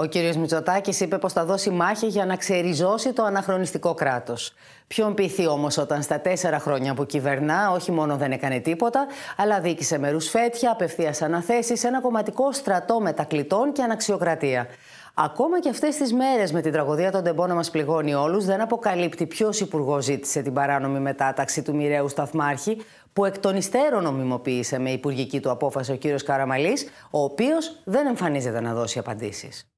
Ο κύριος Μητσοτάκης είπε πως θα δώσει μάχη για να ξεριζώσει το αναχρονιστικό κράτος. Ποιον πείθει όμως όταν στα τέσσερα χρόνια που κυβερνά όχι μόνο δεν έκανε τίποτα, αλλά δίκησε με ρουσφέτια, απευθείας αναθέσεις, ένα κομματικό στρατό μετακλητών και αναξιοκρατία. Ακόμα και αυτές τις μέρες με την τραγωδία των τεμπών να μας πληγώνει όλους, δεν αποκαλύπτει ποιος υπουργός ζήτησε την παράνομη μετάταξη του μοιραίου σταθμάρχη, που εκ των υστέρων νομιμοποίησε με υπουργική του απόφαση ο κ. Καραμαλής, ο οποίος δεν εμφανίζεται να δώσει απαντήσεις.